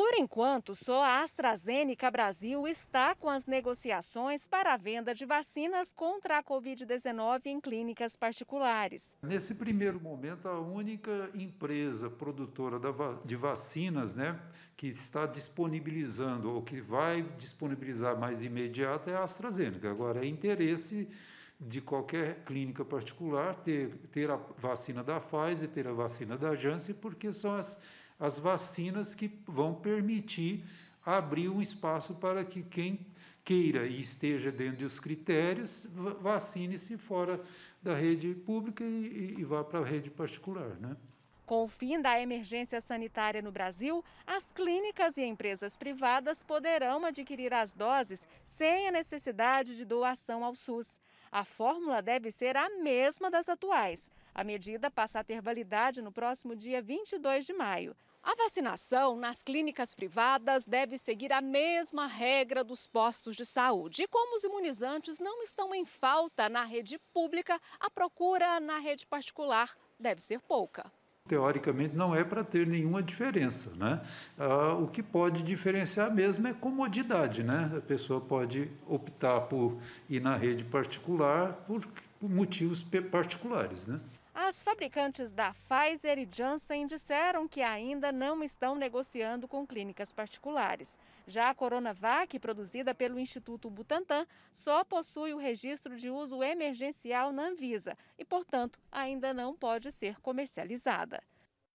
Por enquanto, só a AstraZeneca Brasil está com as negociações para a venda de vacinas contra a Covid-19 em clínicas particulares. Nesse primeiro momento, a única empresa produtora de vacinas né, que está disponibilizando ou que vai disponibilizar mais imediato é a AstraZeneca. Agora, é interesse de qualquer clínica particular ter, ter a vacina da Pfizer, ter a vacina da Janssen, porque são as as vacinas que vão permitir abrir um espaço para que quem queira e esteja dentro dos critérios vacine-se fora da rede pública e, e vá para a rede particular. Né? Com o fim da emergência sanitária no Brasil, as clínicas e empresas privadas poderão adquirir as doses sem a necessidade de doação ao SUS. A fórmula deve ser a mesma das atuais. A medida passa a ter validade no próximo dia 22 de maio. A vacinação nas clínicas privadas deve seguir a mesma regra dos postos de saúde. E como os imunizantes não estão em falta na rede pública, a procura na rede particular deve ser pouca. Teoricamente, não é para ter nenhuma diferença, né? Ah, o que pode diferenciar mesmo é comodidade, né? A pessoa pode optar por ir na rede particular por, por motivos particulares, né? As fabricantes da Pfizer e Johnson disseram que ainda não estão negociando com clínicas particulares. Já a Coronavac, produzida pelo Instituto Butantan, só possui o registro de uso emergencial na Anvisa e, portanto, ainda não pode ser comercializada.